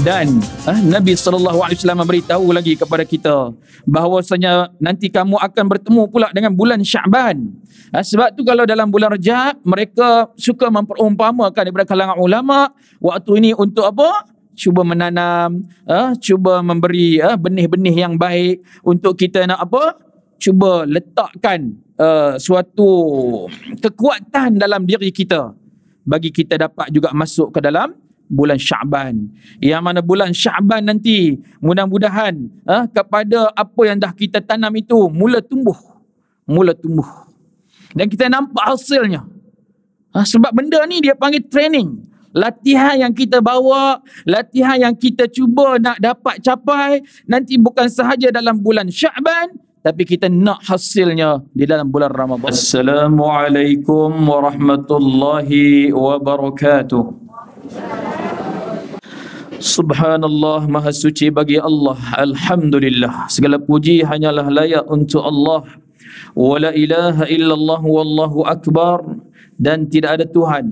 dan ah, Nabi saw memberitahu lagi kepada kita bahawasanya nanti kamu akan bertemu pula dengan bulan Syaban. Ah, sebab tu kalau dalam bulan Rejab mereka suka memperumpamakan daripada kalangan ulama waktu ini untuk apa? cuba menanam, ah, cuba memberi ah, benih-benih yang baik untuk kita nak apa? cuba letakkan uh, suatu kekuatan dalam diri kita bagi kita dapat juga masuk ke dalam bulan Syaban. Yang mana bulan Syaban nanti mudah-mudahan eh, kepada apa yang dah kita tanam itu mula tumbuh. Mula tumbuh. Dan kita nampak hasilnya. Ha, sebab benda ni dia panggil training. Latihan yang kita bawa, latihan yang kita cuba nak dapat capai nanti bukan sahaja dalam bulan Syaban tapi kita nak hasilnya di dalam bulan Ramadan. Assalamualaikum warahmatullahi wabarakatuh. Subhanallah Maha suci bagi Allah Alhamdulillah Segala puji hanyalah layak untuk Allah Wa la ilaha illallah Wallahu akbar Dan tidak ada Tuhan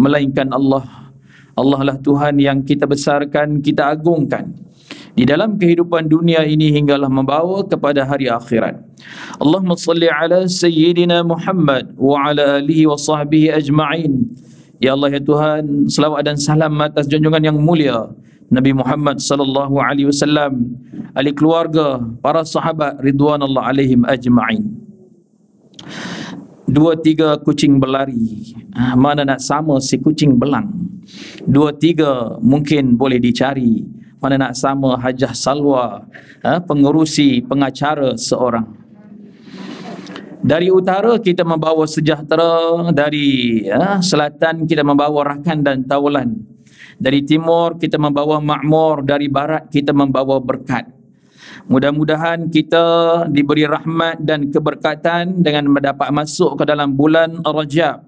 Melainkan Allah Allah lah Tuhan yang kita besarkan Kita agungkan di dalam kehidupan dunia ini hinggalah membawa kepada hari akhirat. Allahumma salli ala sayyidina Muhammad wa ala alihi wa sahbihi ajma'in. Ya Allah ya Tuhan, selawat dan salam atas junjungan yang mulia Nabi Muhammad sallallahu alaihi wasallam, ahli keluarga, para sahabat ridwanallahu alaihim ajma'in. Dua tiga kucing berlari. Ah, mana nak sama si kucing belang. Dua tiga mungkin boleh dicari. Mana nak sama Hajah Salwa, ah, pengurusi pengacara seorang. Dari utara kita membawa sejahtera, dari ya, selatan kita membawa rakan dan taulan. Dari timur kita membawa makmur, dari barat kita membawa berkat. Mudah-mudahan kita diberi rahmat dan keberkatan dengan mendapat masuk ke dalam bulan Rajab.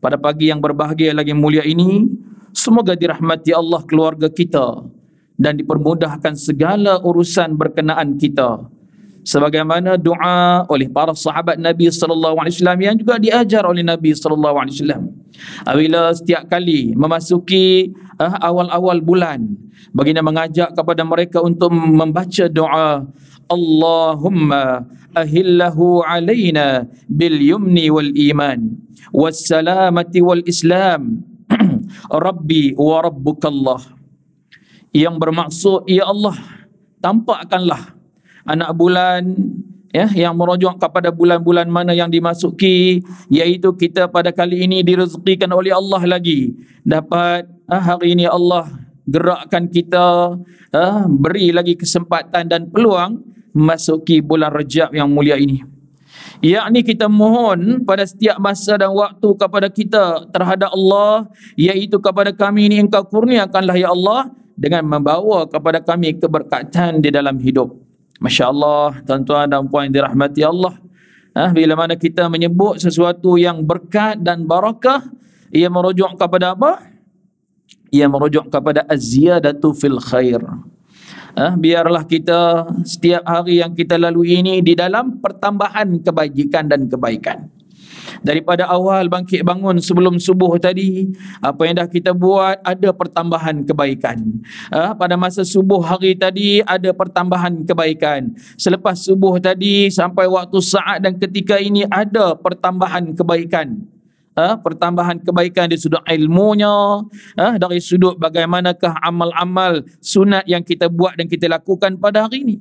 Pada pagi yang berbahagia lagi mulia ini, semoga dirahmati Allah keluarga kita dan dipermudahkan segala urusan berkenaan kita sebagaimana doa oleh para sahabat Nabi sallallahu alaihi wasallam yang juga diajar oleh Nabi sallallahu alaihi wasallam. Apabila setiap kali memasuki uh, awal-awal bulan, baginda mengajak kepada mereka untuk membaca doa Allahumma ahillahu alaina bil yumni wal iman wassalamati wal islam rabbi wa Rabbukallah yang bermaksud ya Allah tampakkanlah anak bulan ya yang merujuk kepada bulan-bulan mana yang dimasuki iaitu kita pada kali ini direzekikan oleh Allah lagi dapat ah, hari ini Allah gerakkan kita ah, beri lagi kesempatan dan peluang masuki bulan Rejab yang mulia ini ni kita mohon pada setiap masa dan waktu kepada kita terhadap Allah iaitu kepada kami ini engkau kurniakanlah ya Allah dengan membawa kepada kami keberkatan di dalam hidup Masya Allah, tuan-tuan dan puan yang dirahmati Allah. Ah, bila mana kita menyebut sesuatu yang berkat dan barakah, ia merujuk kepada apa? Ia merujuk kepada az-ziyadatu fil khair. Ah, biarlah kita setiap hari yang kita lalui ini di dalam pertambahan kebajikan dan kebaikan daripada awal bangkit bangun sebelum subuh tadi apa yang dah kita buat ada pertambahan kebaikan uh, pada masa subuh hari tadi ada pertambahan kebaikan selepas subuh tadi sampai waktu saat dan ketika ini ada pertambahan kebaikan Ha, pertambahan kebaikan di sudut ilmunya ha, dari sudut bagaimanakah amal-amal sunat yang kita buat dan kita lakukan pada hari ini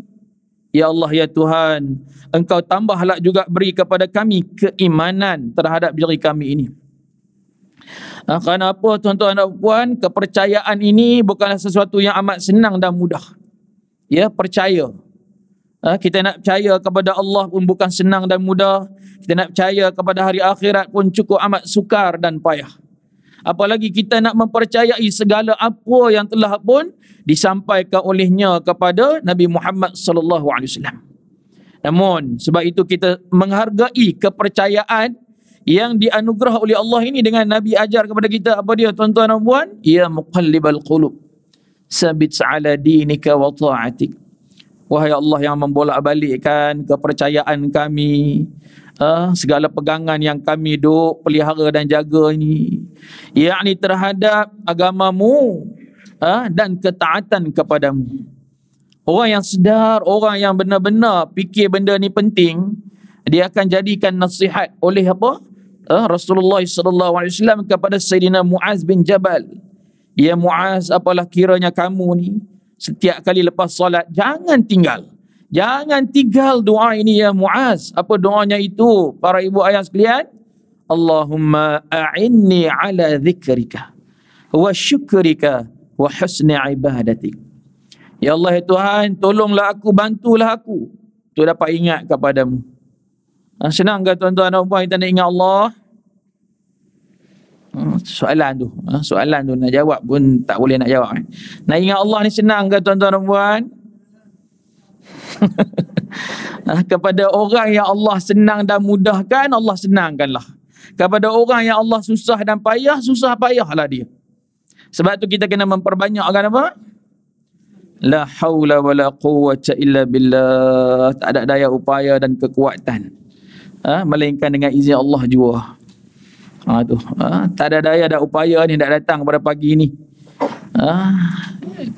Ya Allah ya Tuhan, engkau tambahlah juga beri kepada kami keimanan terhadap diri kami ini. Ah, Kenapa tuan-tuan dan puan, kepercayaan ini bukanlah sesuatu yang amat senang dan mudah. Ya, percaya. Ah, kita nak percaya kepada Allah pun bukan senang dan mudah. Kita nak percaya kepada hari akhirat pun cukup amat sukar dan payah apalagi kita nak mempercayai segala apa yang telah pun disampaikan olehnya kepada Nabi Muhammad sallallahu alaihi wasallam. Namun sebab itu kita menghargai kepercayaan yang dianugerah oleh Allah ini dengan Nabi ajar kepada kita apa dia tuan-tuan dan puan ya muqallibal qulub sabit ala dinika wa ta'atik wahai Allah yang membolak-balikkan kepercayaan kami uh, segala pegangan yang kami duk pelihara dan jaga ini ni terhadap agamamu ha, dan ketaatan kepadamu. Orang yang sedar, orang yang benar-benar fikir benda ni penting, dia akan jadikan nasihat oleh apa? Ha, Rasulullah SAW kepada Sayyidina Muaz bin Jabal. Ya Muaz, apalah kiranya kamu ni setiap kali lepas solat jangan tinggal. Jangan tinggal doa ini ya Muaz. Apa doanya itu para ibu ayah sekalian? Allahumma a'inni ala zikrika wa syukrika wa husni ibadatik. Ya Allah ya Tuhan, tolonglah aku, bantulah aku. Tu dapat ingat kepadamu. Ha, senang ke tuan-tuan dan puan kita nak ingat Allah? Ha, soalan tu. Ha, soalan tu nak jawab pun tak boleh nak jawab. Eh. Nak ingat Allah ni senang ke tuan-tuan dan puan? ha, kepada orang yang Allah senang dan mudahkan, Allah senangkanlah kepada orang yang Allah susah dan payah, susah payahlah dia. Sebab tu kita kena memperbanyakkan apa? La hawla wa la quwata illa billah. Tak ada daya upaya dan kekuatan. Ha? Melainkan dengan izin Allah jua. Ha, tu. Ha? Tak ada daya dan upaya ni nak datang pada pagi ni. Ha?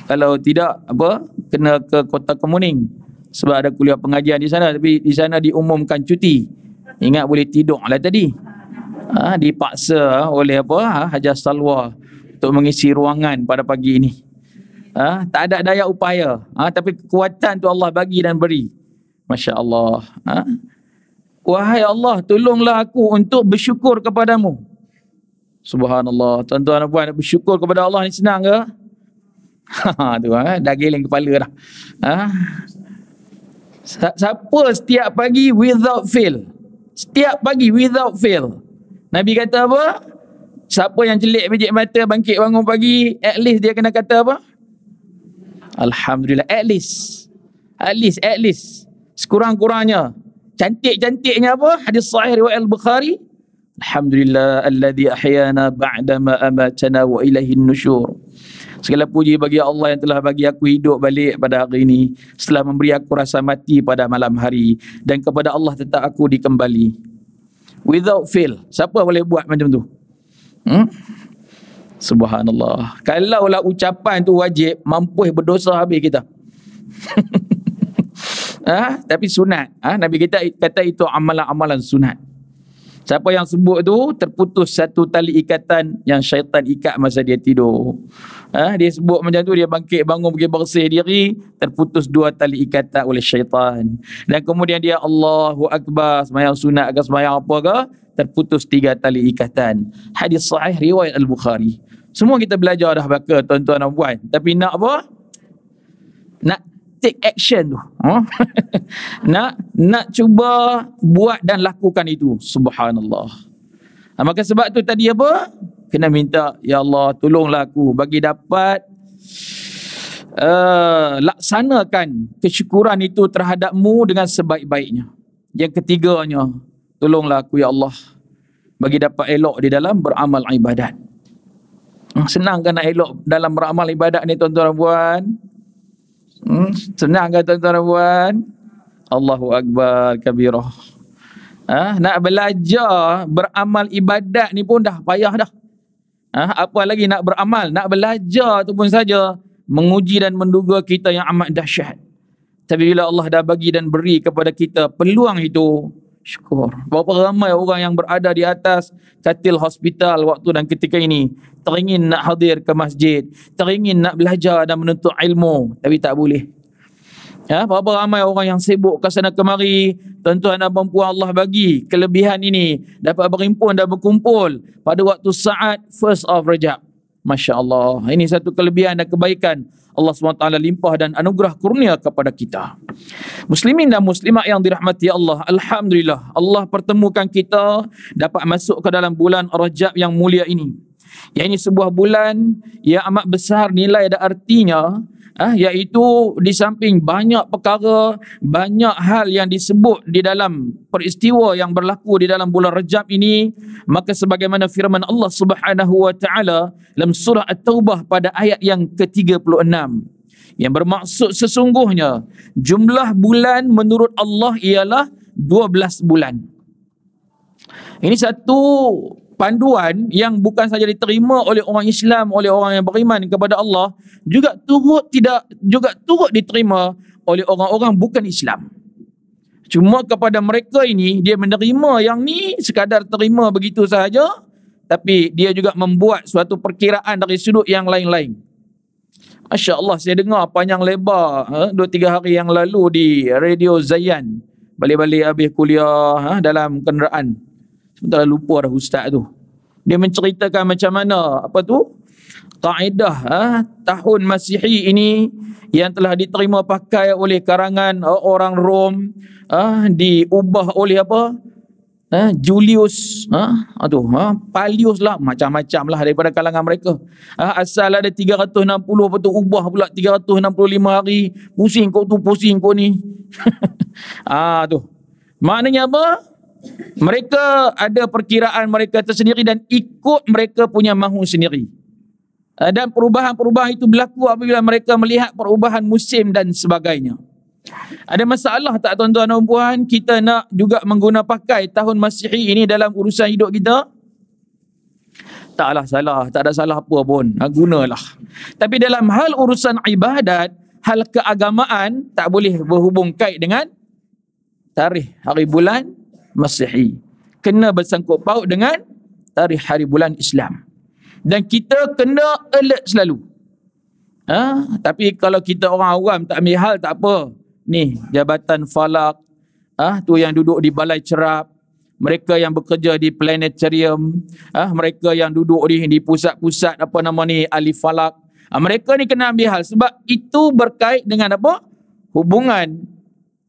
Kalau tidak, apa? Kena ke kota Kemuning. Sebab ada kuliah pengajian di sana. Tapi di sana diumumkan cuti. Ingat boleh tidur lah tadi uh, dipaksa oleh apa uh, Hajar Salwa untuk mengisi ruangan pada pagi ini. Uh, tak ada daya upaya uh, tapi kekuatan tu Allah bagi dan beri. Masya Allah. Uh. Wahai Allah tolonglah aku untuk bersyukur kepadamu. Subhanallah. Tuan-tuan dan puan bersyukur kepada Allah ni senang ke? Ha tu eh? dah geleng kepala dah. Ha? Siapa setiap pagi without fail? Setiap pagi without fail. Nabi kata apa? Siapa yang celik biji mata bangkit bangun pagi, at least dia kena kata apa? Alhamdulillah, at least. At least, at least. Sekurang-kurangnya. Cantik-cantiknya apa? Hadis sahih riwayat Al-Bukhari. Alhamdulillah alladhi ahyana ba'dama ma amatana wa ilahin nushur Segala puji bagi Allah yang telah bagi aku hidup balik pada hari ini setelah memberi aku rasa mati pada malam hari dan kepada Allah tetap aku dikembali without fail. Siapa boleh buat macam tu? Hmm? Subhanallah. Kalaulah ucapan tu wajib, mampu berdosa habis kita. ha? Tapi sunat. Ha? Nabi kita kata itu amalan-amalan sunat. Siapa yang sebut tu terputus satu tali ikatan yang syaitan ikat masa dia tidur. Ha? Dia sebut macam tu dia bangkit bangun pergi bersih diri terputus dua tali ikatan oleh syaitan. Dan kemudian dia Allahu Akbar semayang sunat ke semayang apa ke terputus tiga tali ikatan. Hadis sahih riwayat Al-Bukhari. Semua kita belajar dah bakal tuan-tuan dan puan. Tapi nak apa? Nak take action tu. Huh? Ha? nak nak cuba buat dan lakukan itu. Subhanallah. Ha, maka sebab tu tadi apa? Kena minta, Ya Allah tolonglah aku bagi dapat uh, laksanakan kesyukuran itu terhadapmu dengan sebaik-baiknya. Yang ketiganya, tolonglah aku Ya Allah bagi dapat elok di dalam beramal ibadat. Ha, Senang kan nak elok dalam beramal ibadat ni tuan-tuan dan puan-puan. Hmm? Senang ke tuan-tuan dan puan? Allahu Akbar kabirah. Ha? Nak belajar beramal ibadat ni pun dah payah dah. Ha? Apa lagi nak beramal? Nak belajar tu pun saja menguji dan menduga kita yang amat dahsyat. Tapi bila Allah dah bagi dan beri kepada kita peluang itu, syukur. Berapa ramai orang yang berada di atas katil hospital waktu dan ketika ini teringin nak hadir ke masjid, teringin nak belajar dan menuntut ilmu tapi tak boleh. Ya, berapa ramai orang yang sibuk ke sana kemari, tentu anak perempuan Allah bagi kelebihan ini dapat berhimpun dan berkumpul pada waktu saat first of Rajab. Masya-Allah. Ini satu kelebihan dan kebaikan Allah SWT limpah dan anugerah kurnia kepada kita. Muslimin dan muslimat yang dirahmati Allah, Alhamdulillah Allah pertemukan kita dapat masuk ke dalam bulan Rajab yang mulia ini. Yang ini sebuah bulan yang amat besar nilai dan artinya ah ha, iaitu di samping banyak perkara banyak hal yang disebut di dalam peristiwa yang berlaku di dalam bulan Rejab ini maka sebagaimana firman Allah Subhanahu wa taala dalam surah At-Taubah pada ayat yang ke-36 yang bermaksud sesungguhnya jumlah bulan menurut Allah ialah 12 bulan. Ini satu panduan yang bukan saja diterima oleh orang Islam, oleh orang yang beriman kepada Allah, juga turut tidak juga turut diterima oleh orang-orang bukan Islam. Cuma kepada mereka ini dia menerima yang ni sekadar terima begitu sahaja tapi dia juga membuat suatu perkiraan dari sudut yang lain-lain. Masya Allah saya dengar panjang lebar 2-3 ha, hari yang lalu di Radio Zayan. Balik-balik habis kuliah eh, dalam kenderaan. Sementara lah, lupa dah ustaz tu. Dia menceritakan macam mana apa tu? Kaedah eh, tahun Masihi ini yang telah diterima pakai oleh karangan eh, orang Rom eh, diubah oleh apa? Eh, Julius eh, aduh, eh, Palius lah macam-macam lah daripada kalangan mereka eh, asal ada 360 apa tu ubah pula 365 hari pusing kau tu pusing kau ni ah, tu maknanya apa mereka ada perkiraan mereka tersendiri dan ikut mereka punya mahu sendiri. Eh, dan perubahan-perubahan itu berlaku apabila mereka melihat perubahan musim dan sebagainya. Ada masalah tak tuan-tuan dan puan kita nak juga menggunakan pakai tahun Masihi ini dalam urusan hidup kita? Taklah salah, tak ada salah apa pun. Gunalah. Tapi dalam hal urusan ibadat, hal keagamaan tak boleh berhubung kait dengan tarikh hari bulan Masihi kena bersangkut paut dengan tarikh hari bulan Islam dan kita kena alert selalu ha? tapi kalau kita orang awam tak ambil hal tak apa ni jabatan falak ah ha? tu yang duduk di balai cerap mereka yang bekerja di planetarium ah mereka yang duduk di di pusat-pusat apa nama ni Ali falak ha? mereka ni kena ambil hal sebab itu berkait dengan apa hubungan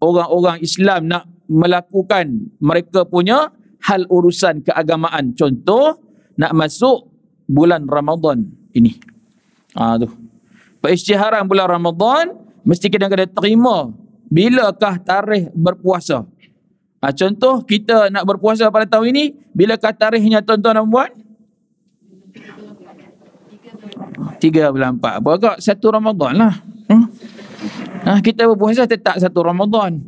orang-orang Islam nak melakukan mereka punya hal urusan keagamaan. Contoh, nak masuk bulan Ramadan ini. Ha, tu. Perisytiharan bulan Ramadan, mesti kita kena terima bilakah tarikh berpuasa. Ha, contoh, kita nak berpuasa pada tahun ini, bilakah tarikhnya tuan-tuan dan bulan 34. Berapa? Satu Ramadan lah. Hmm? Ha, kita berpuasa tetap satu Ramadan.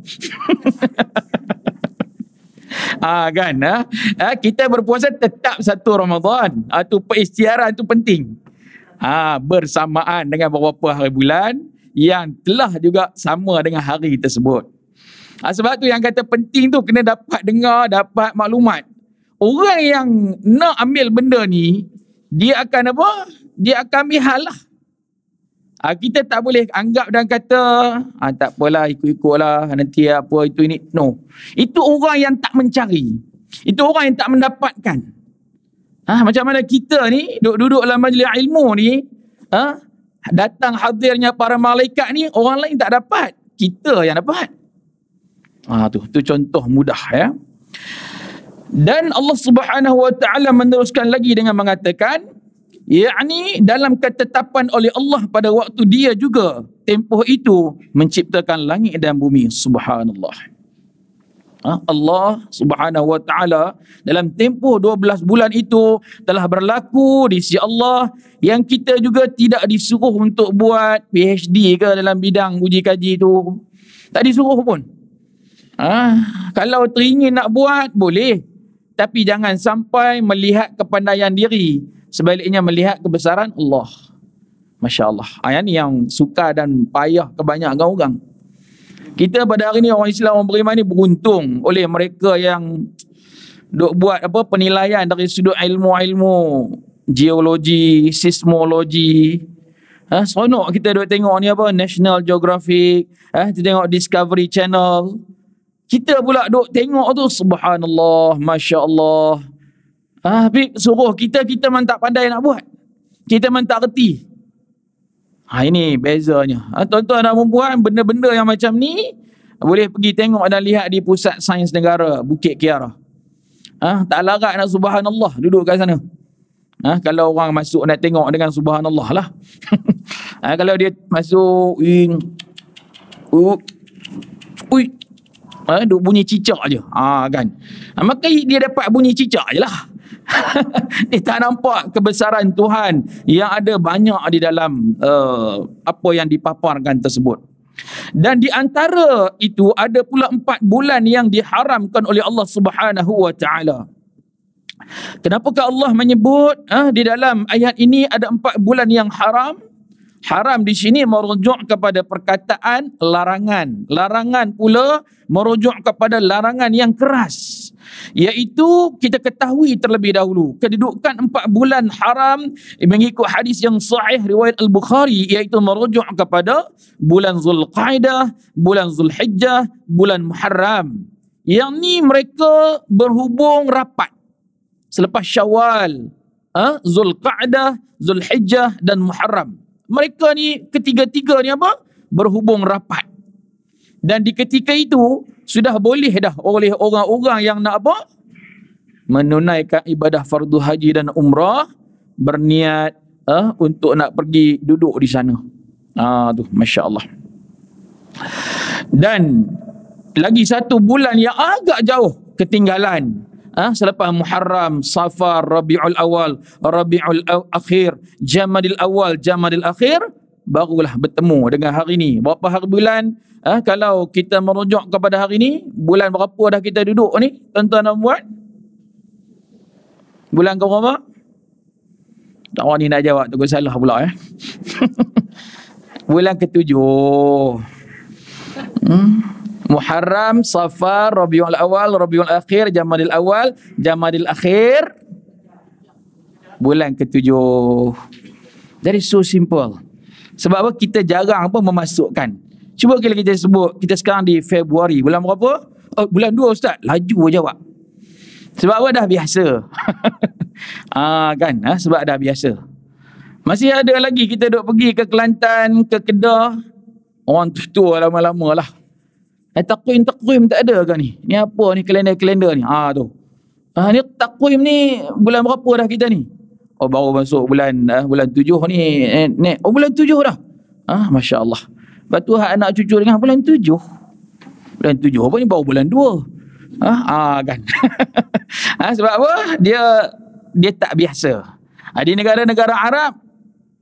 Ah ha, kan ha? Ha, kita berpuasa tetap satu Ramadan. Ah ha, tu peristiaran tu penting. ha, bersamaan dengan beberapa hari bulan yang telah juga sama dengan hari tersebut. Ha, sebab tu yang kata penting tu kena dapat dengar, dapat maklumat. Orang yang nak ambil benda ni, dia akan apa? Dia akan ambil hal lah. Uh, kita tak boleh anggap dan kata uh, tak apalah ikut-ikutlah nanti apa itu ini no itu orang yang tak mencari itu orang yang tak mendapatkan ha macam mana kita ni duduk-duduk dalam majlis ilmu ni uh, datang hadirnya para malaikat ni orang lain tak dapat kita yang dapat ha tu tu contoh mudah ya dan Allah Subhanahu wa taala meneruskan lagi dengan mengatakan ia ni dalam ketetapan oleh Allah pada waktu dia juga tempoh itu menciptakan langit dan bumi subhanallah ha? Allah Subhanahu wa taala dalam tempoh 12 bulan itu telah berlaku di sisi Allah yang kita juga tidak disuruh untuk buat PhD ke dalam bidang uji kaji itu tak disuruh pun ha? kalau teringin nak buat boleh tapi jangan sampai melihat kepandaian diri sebaliknya melihat kebesaran Allah. Masya Allah. Ayat ah, ni yang suka dan payah kebanyakan orang. Kita pada hari ni orang Islam orang beriman ni beruntung oleh mereka yang duk buat apa penilaian dari sudut ilmu-ilmu geologi, seismologi. Ha, seronok kita duk tengok ni apa National Geographic, eh ha, kita tengok Discovery Channel. Kita pula duk tengok tu subhanallah, masya-Allah. Ah, Habib suruh kita, kita memang tak pandai nak buat. Kita memang tak reti. Ha, ini bezanya. Ha, tuan-tuan dan perempuan, benda-benda yang macam ni boleh pergi tengok dan lihat di pusat sains negara Bukit Kiara. Ha, tak larat nak subhanallah duduk kat sana. Ha, kalau orang masuk nak tengok dengan subhanallah lah. ha, kalau dia masuk in, uh, ui, ha, bunyi cicak je. Ha, kan. Ha, maka dia dapat bunyi cicak je lah. eh tak nampak kebesaran Tuhan yang ada banyak di dalam uh, apa yang dipaparkan tersebut. Dan di antara itu ada pula empat bulan yang diharamkan oleh Allah Subhanahu Wa Taala. Kenapakah Allah menyebut uh, di dalam ayat ini ada empat bulan yang haram? Haram di sini merujuk kepada perkataan larangan. Larangan pula merujuk kepada larangan yang keras iaitu kita ketahui terlebih dahulu kedudukan empat bulan haram eh, mengikut hadis yang sahih riwayat al-Bukhari iaitu merujuk kepada bulan Zulqaidah, bulan Zulhijjah, bulan Muharram. Yang ni mereka berhubung rapat selepas Syawal, ha? Zulqaidah, Zulhijjah dan Muharram. Mereka ni ketiga-tiga ni apa? Berhubung rapat. Dan di ketika itu sudah boleh dah oleh orang-orang yang nak apa? Menunaikan ibadah fardu haji dan umrah berniat eh, untuk nak pergi duduk di sana. Ah tu, Masya Allah. Dan lagi satu bulan yang agak jauh ketinggalan Ha, selepas Muharram, Safar, Rabiul Awal, Rabiul Akhir, Jamadil Awal, Jamadil Akhir, barulah bertemu dengan hari ini. Berapa hari bulan? Ha, kalau kita merujuk kepada hari ini bulan berapa dah kita duduk ni, tuan-tuan dan buat? Bulan ke berapa? Tak orang ni nak jawab, tu salah pula eh. bulan ketujuh. Hmm. Muharram, Safar, Rabiul Awal, Rabiul Akhir, Jamadil Awal, Jamadil Akhir. Bulan ketujuh. That is so simple. Sebab apa kita jarang pun memasukkan. Cuba kalau kita sebut, kita sekarang di Februari, bulan berapa? Oh, bulan 2 Ustaz, laju jawab. Sebab apa dah biasa. ah ha, kan, ha? sebab dah biasa. Masih ada lagi kita duk pergi ke Kelantan, ke Kedah. Orang tu tua lama-lama lah. Eh, takwim, takwim tak ada ke ni? Ni apa ni kalender-kalender ni? Ah tu. Ah ha, ni takwim ni bulan berapa dah kita ni? Oh baru masuk bulan uh, bulan tujuh ni. Eh, ni. Oh bulan tujuh dah. Ah Masya Allah. Lepas tu anak cucu dengan bulan tujuh. Bulan tujuh apa ni baru bulan dua. Ha? Ha, kan? ha, sebab apa? Dia dia tak biasa. Ha, di negara-negara Arab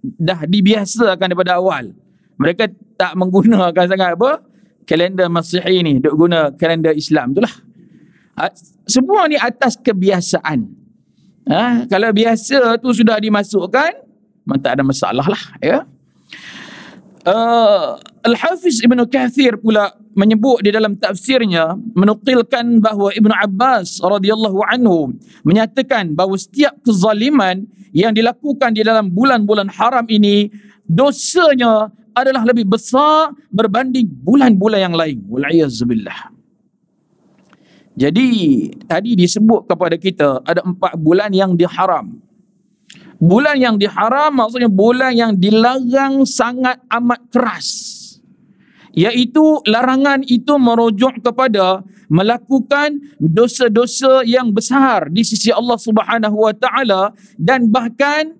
dah dibiasakan daripada awal. Mereka tak menggunakan sangat apa? Kalender Masihi ni. Duk guna kalender Islam tu lah. Ha, semua ni atas kebiasaan. Ha, kalau biasa tu sudah dimasukkan, memang tak ada masalah lah. Ya? Uh, Al-Hafiz Ibn Kathir pula menyebut di dalam tafsirnya menukilkan bahawa Ibn Abbas radhiyallahu anhu menyatakan bahawa setiap kezaliman yang dilakukan di dalam bulan-bulan haram ini dosanya adalah lebih besar berbanding bulan-bulan yang lain. Wal'iyazubillah. Jadi tadi disebut kepada kita ada empat bulan yang diharam bulan yang diharam maksudnya bulan yang dilarang sangat amat keras iaitu larangan itu merujuk kepada melakukan dosa-dosa yang besar di sisi Allah Subhanahu wa taala dan bahkan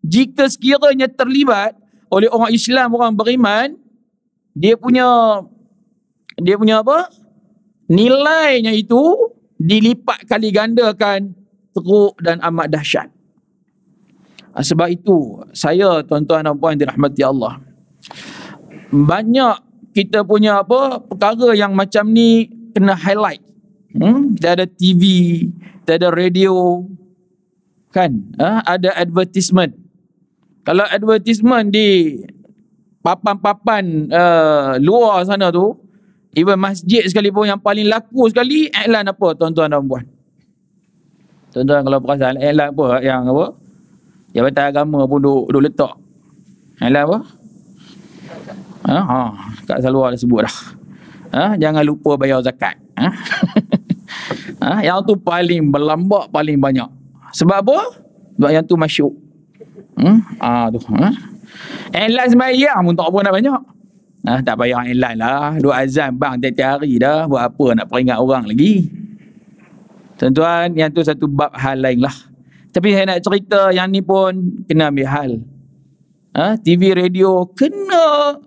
jika sekiranya terlibat oleh orang Islam orang beriman dia punya dia punya apa nilainya itu dilipat kali gandakan teruk dan amat dahsyat Ah, sebab itu saya tuan-tuan dan puan dirahmati Allah. Banyak kita punya apa perkara yang macam ni kena highlight. Hmm? Kita ada TV, kita ada radio kan? Ha? ada advertisement. Kalau advertisement di papan-papan uh, luar sana tu, even masjid sekalipun yang paling laku sekali iklan apa tuan-tuan dan puan? Tuan-tuan kalau perasaan iklan apa yang apa? Jabatan agama pun duk, duk letak. Alah apa? Ha, ha, kat seluar dah sebut dah. Ha, jangan lupa bayar zakat. Ha? ha, yang tu paling berlambak paling banyak. Sebab apa? Sebab yang tu masyuk. Hmm? Ah, tu. Ha? Enlan semayang pun tak apa nak banyak. Ha, tak payah enlan lah. Duk azan bang tiap-tiap hari dah. Buat apa nak peringat orang lagi. Tuan-tuan, yang tu satu bab hal lain lah. Tapi saya nak cerita yang ni pun kena ambil hal. Ha? TV, radio kena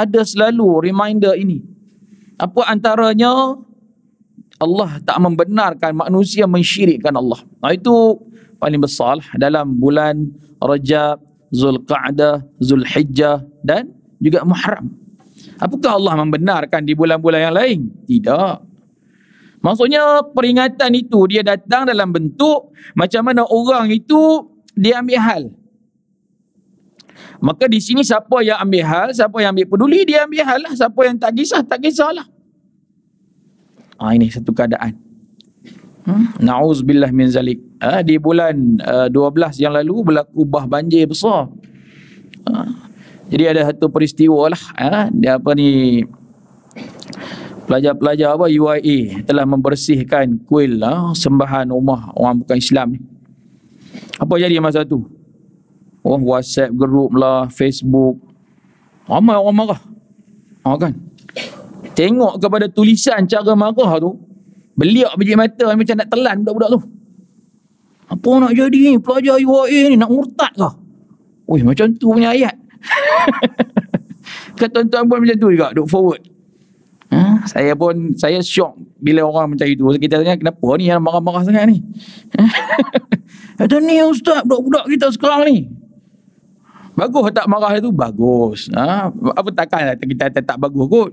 ada selalu reminder ini. Apa antaranya Allah tak membenarkan manusia mensyirikkan Allah. Nah, itu paling besar lah dalam bulan Rajab, Zulqa'dah, Zulhijjah dan juga Muharram. Apakah Allah membenarkan di bulan-bulan yang lain? Tidak. Maksudnya peringatan itu dia datang dalam bentuk macam mana orang itu dia ambil hal. Maka di sini siapa yang ambil hal, siapa yang ambil peduli, dia ambil hal lah. Siapa yang tak kisah, tak kisahlah. Ah, ini satu keadaan. Hmm? Na'uzubillah min zalik. Ah, di bulan uh, ah, 12 yang lalu berlaku ubah banjir besar. Ah, jadi ada satu peristiwa lah. Ah, dia apa ni, pelajar-pelajar apa UIA telah membersihkan kuil ha, sembahan rumah orang bukan Islam ni. Apa jadi masa tu? Oh WhatsApp group lah, Facebook. Ramai orang marah. Ha kan? Tengok kepada tulisan cara marah tu, beliak biji mata macam nak telan budak-budak tu. Apa nak jadi ni? Pelajar UIA ni nak murtad kah? Weh macam tu punya ayat. Kata tuan-tuan pun macam tu juga, duk forward. Ha? Saya pun saya syok bila orang macam itu. Kita tanya kenapa ni yang marah-marah sangat ni? Kata ni ustaz budak-budak kita sekarang ni. Bagus tak marah itu? Bagus. Ha? Apa takkanlah kita tak bagus kot.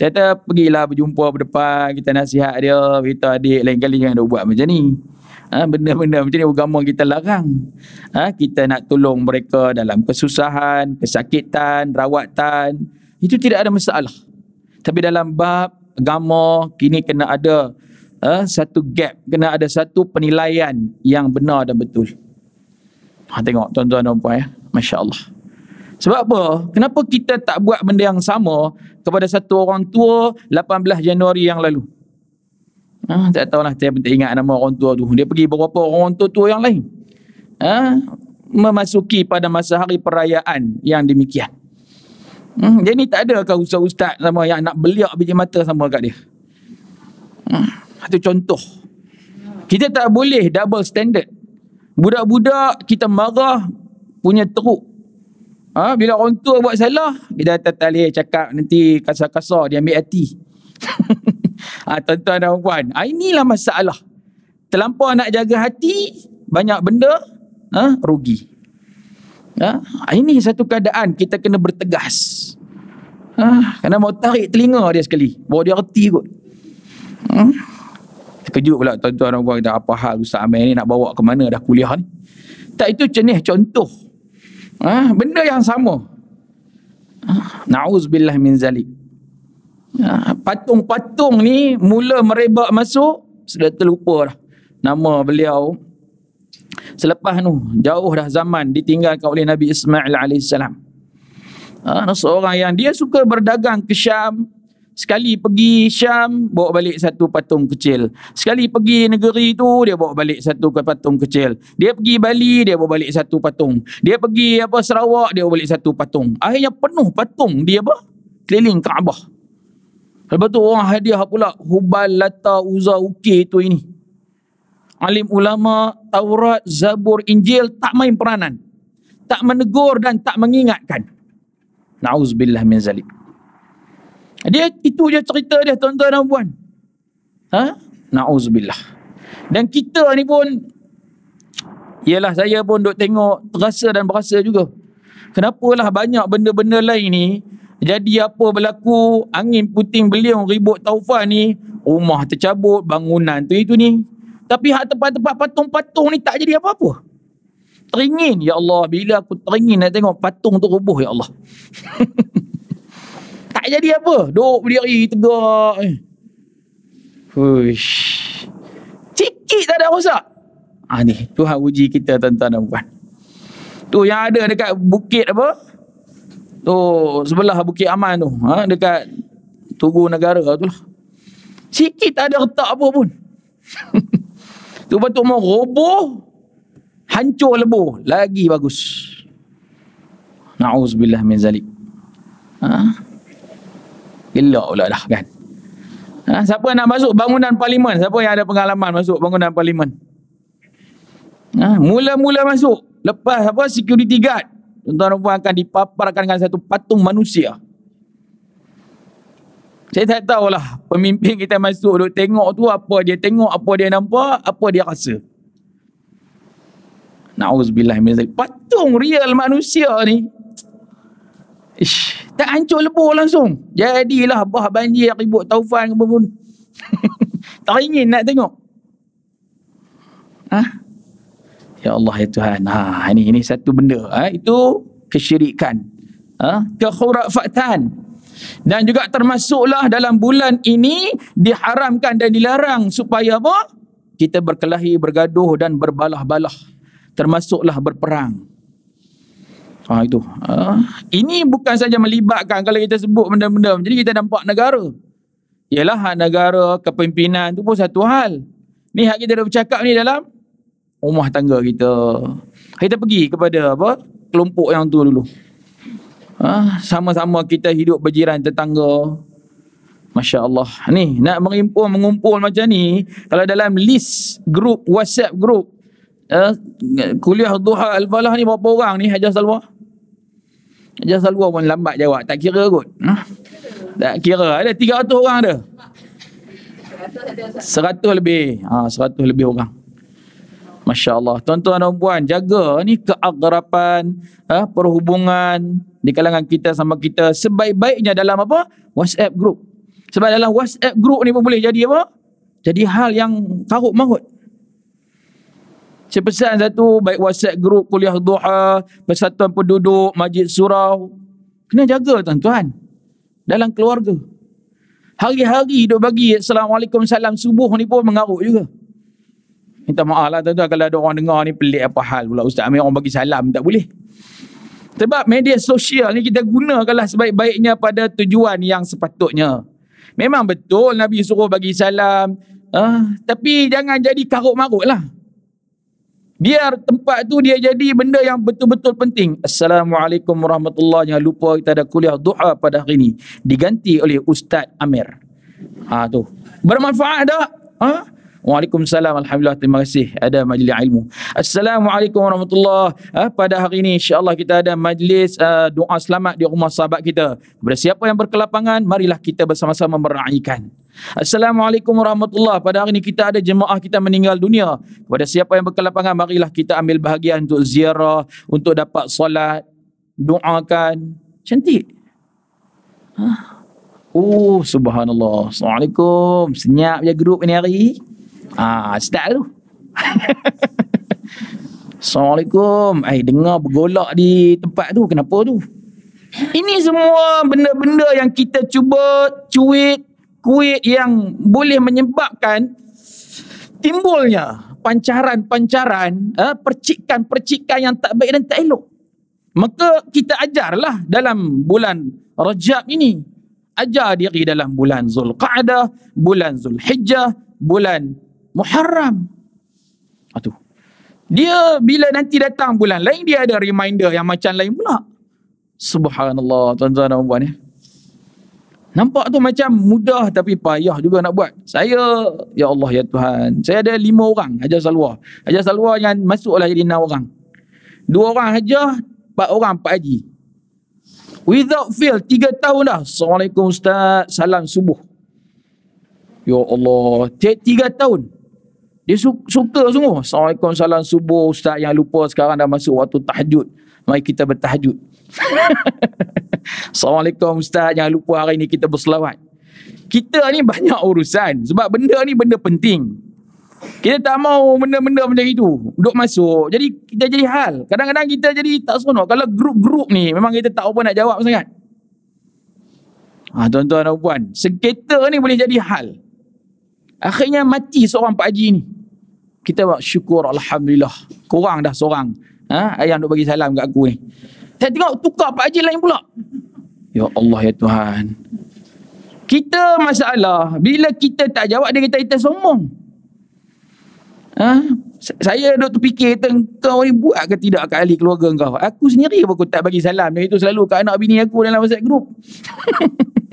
Kita pergilah berjumpa berdepan, kita nasihat dia, kita adik lain kali jangan buat macam ni. Ha, benda-benda macam ni agama kita larang. Ha, kita nak tolong mereka dalam kesusahan, kesakitan, rawatan. Itu tidak ada masalah. Tapi dalam bab agama kini kena ada uh, satu gap, kena ada satu penilaian yang benar dan betul. Ha, tengok tuan-tuan dan puan ya. Masya Allah. Sebab apa? Kenapa kita tak buat benda yang sama kepada satu orang tua 18 Januari yang lalu? Ah, ha, tak tahulah, saya pun tak ingat nama orang tua tu. Dia pergi beberapa orang tua tua yang lain. ha, memasuki pada masa hari perayaan yang demikian. Hmm, dia ni tak ada ke ustaz-ustaz sama yang nak beliak biji mata sama kat dia. Hmm, itu contoh. Kita tak boleh double standard. Budak-budak kita marah punya teruk. Ha, bila orang tua buat salah, kita tak boleh cakap nanti kasar-kasar dia ambil hati. ha, tuan-tuan dan puan, ha, inilah masalah. Terlampau nak jaga hati, banyak benda ha, rugi. Ha, ha ini satu keadaan kita kena bertegas. Ha, kerana mau tarik telinga dia sekali. Bawa dia reti kot. Ha? Terkejut pula tuan-tuan orang kata apa hal Ustaz Amir ni nak bawa ke mana dah kuliah ni. Tak itu jenis contoh. Ha? Benda yang sama. Ha? Na'uzubillah min zalik. Ha? Patung-patung ni mula merebak masuk. Sudah terlupa dah nama beliau. Selepas tu jauh dah zaman ditinggalkan oleh Nabi Ismail alaihissalam. Ha, seorang yang dia suka berdagang ke Syam. Sekali pergi Syam, bawa balik satu patung kecil. Sekali pergi negeri tu, dia bawa balik satu patung kecil. Dia pergi Bali, dia bawa balik satu patung. Dia pergi apa Sarawak, dia bawa balik satu patung. Akhirnya penuh patung dia apa? Keliling Kaabah. Lepas tu orang hadiah pula Hubal Lata Uza Uki tu ini. Alim ulama Taurat, Zabur, Injil tak main peranan. Tak menegur dan tak mengingatkan. Na'uzubillah min zalik. Dia itu je cerita dia tuan-tuan dan puan. Ha? Na'uzubillah. Dan kita ni pun ialah saya pun dok tengok terasa dan berasa juga. Kenapalah banyak benda-benda lain ni jadi apa berlaku angin puting beliung ribut taufan ni rumah tercabut bangunan tu itu ni tapi hak tempat-tempat patung-patung ni tak jadi apa-apa teringin ya Allah bila aku teringin nak tengok patung tu roboh ya Allah tak jadi apa duduk berdiri tegak fush cikit tak ada rosak ah ni Tuhan uji kita tuan-tuan dan puan tu yang ada dekat bukit apa tu sebelah bukit aman tu ha? dekat tugu negara tu lah cikit tak ada retak apa pun tu patut mau roboh hancur lebur lagi bagus na'uzubillah min zalik ha? gelak pula dah kan ha? siapa nak masuk bangunan parlimen siapa yang ada pengalaman masuk bangunan parlimen ha? mula-mula masuk lepas apa security guard tuan-tuan puan akan dipaparkan dengan satu patung manusia saya tak tahulah pemimpin kita masuk duk tengok tu apa dia tengok apa dia nampak apa dia rasa Na'uzubillah min zalik. Patung real manusia ni. Ish, tak hancur lebur langsung. Jadilah bah banjir ribut taufan ke pun. tak ingin nak tengok. Ha? Ya Allah ya Tuhan. Ha, ini ini satu benda. Ha? Itu kesyirikan. Ha? Kekhurafatan. Dan juga termasuklah dalam bulan ini diharamkan dan dilarang supaya apa? Kita berkelahi, bergaduh dan berbalah-balah termasuklah berperang. Ha, itu. Ha. Ini bukan saja melibatkan kalau kita sebut benda-benda. Jadi kita nampak negara. Ialah negara kepimpinan itu pun satu hal. Ni hak kita dah bercakap ni dalam rumah tangga kita. Kita pergi kepada apa? Kelompok yang tu dulu. Ha, sama-sama kita hidup berjiran tetangga. Masya Allah. Ni nak mengumpul, mengumpul macam ni. Kalau dalam list group WhatsApp group Eh, kuliah duha al-falah ni berapa orang ni Hajar Salwa? Hajar Salwa pun lambat jawab. Tak kira kot. Eh? Tak kira. Ada tiga 300 orang ada. 100 lebih. Ha, 100 lebih orang. Masya Allah. Tuan-tuan dan puan, jaga ni keagrapan, eh, ha, perhubungan di kalangan kita sama kita. Sebaik-baiknya dalam apa? WhatsApp group. Sebab dalam WhatsApp group ni pun boleh jadi apa? Jadi hal yang karut-marut. Saya pesan satu baik WhatsApp group kuliah duha, persatuan penduduk, majlis surau. Kena jaga tuan-tuan. Dalam keluarga. Hari-hari duk bagi Assalamualaikum salam subuh ni pun mengarut juga. Minta maaf lah tuan-tuan kalau ada orang dengar ni pelik apa hal pula. Ustaz Amir orang bagi salam tak boleh. Sebab media sosial ni kita gunakanlah sebaik-baiknya pada tujuan yang sepatutnya. Memang betul Nabi suruh bagi salam. Uh, tapi jangan jadi karut-marut lah. Biar tempat tu dia jadi benda yang betul-betul penting. Assalamualaikum warahmatullahi Jangan lupa kita ada kuliah doa pada hari ini. Diganti oleh Ustaz Amir. Ha, tu. Bermanfaat tak? Ha? Waalaikumsalam. Alhamdulillah. Terima kasih ada majlis ilmu. Assalamualaikum warahmatullahi ha, Pada hari ini insyaAllah kita ada majlis uh, doa selamat di rumah sahabat kita. Bila siapa yang berkelapangan, marilah kita bersama-sama meraihkan. Assalamualaikum warahmatullahi Pada hari ini kita ada jemaah kita meninggal dunia. Kepada siapa yang berkelapangan, marilah kita ambil bahagian untuk ziarah, untuk dapat solat, doakan. Cantik. Ha. Oh, subhanallah. Assalamualaikum. Senyap je grup ini hari. Ah, sedap tu. Assalamualaikum. Eh, dengar bergolak di tempat tu. Kenapa tu? Ini semua benda-benda yang kita cuba cuit, kuit yang boleh menyebabkan timbulnya pancaran-pancaran, eh, percikan-percikan yang tak baik dan tak elok. Maka kita ajarlah dalam bulan Rajab ini. Ajar diri dalam bulan Zulqa'dah, bulan Zulhijjah, bulan Muharram. Atuh. Dia bila nanti datang bulan lain dia ada reminder yang macam lain pula. Subhanallah tuan-tuan dan puan ya. Nampak tu macam mudah tapi payah juga nak buat. Saya, ya Allah ya Tuhan. Saya ada lima orang hajar salwa. Hajar salwa yang masuklah jadi enam orang. Dua orang hajar, empat orang pak haji. Without fail, tiga tahun dah. Assalamualaikum Ustaz, salam subuh. Ya Allah, tiga tahun. Dia suka sungguh. Assalamualaikum salam subuh ustaz yang lupa sekarang dah masuk waktu tahajud. Mari kita bertahajud. Assalamualaikum ustaz yang lupa hari ni kita berselawat. Kita ni banyak urusan sebab benda ni benda penting. Kita tak mau benda-benda macam itu duduk masuk. Jadi kita jadi hal. Kadang-kadang kita jadi tak seronok. Kalau grup-grup ni memang kita tak apa nak jawab sangat. Ha, tuan-tuan dan puan, sengketa ni boleh jadi hal. Akhirnya mati seorang Pak Haji ni. Kita buat syukur Alhamdulillah. Kurang dah seorang. Ha? Yang duk bagi salam kat aku ni. Saya tengok tukar Pak Haji lain pula. Ya Allah ya Tuhan. Kita masalah. Bila kita tak jawab, dia kita kita sombong. Ha? Saya duk terfikir kata kau ni buat ke tidak ke ahli keluarga kau. Aku sendiri pun aku tak bagi salam. Dia itu selalu kat anak bini aku dalam WhatsApp group.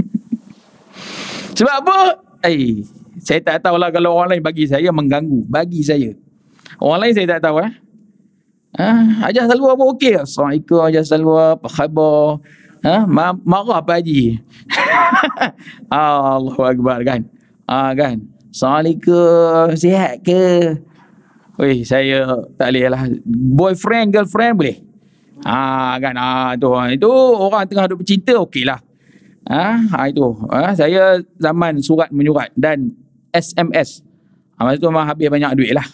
Sebab apa? Eh, saya tak tahu lah kalau orang lain bagi saya mengganggu. Bagi saya. Orang lain saya tak tahu eh. Ha, ah, ajar seluar pun okey lah. Assalamualaikum ajar seluar. Apa khabar? Ha, ma- marah Pak Haji. Allahu Akbar kan. Ha, kan. Assalamualaikum. Sihat ke? Weh saya tak boleh lah. Boyfriend, girlfriend boleh? Ah kan. ah ha, tu, itu orang tengah duduk bercinta okey lah. Ah, ha, itu. Ha, saya zaman surat menyurat dan SMS. Ha, masa tu memang habis banyak duit lah.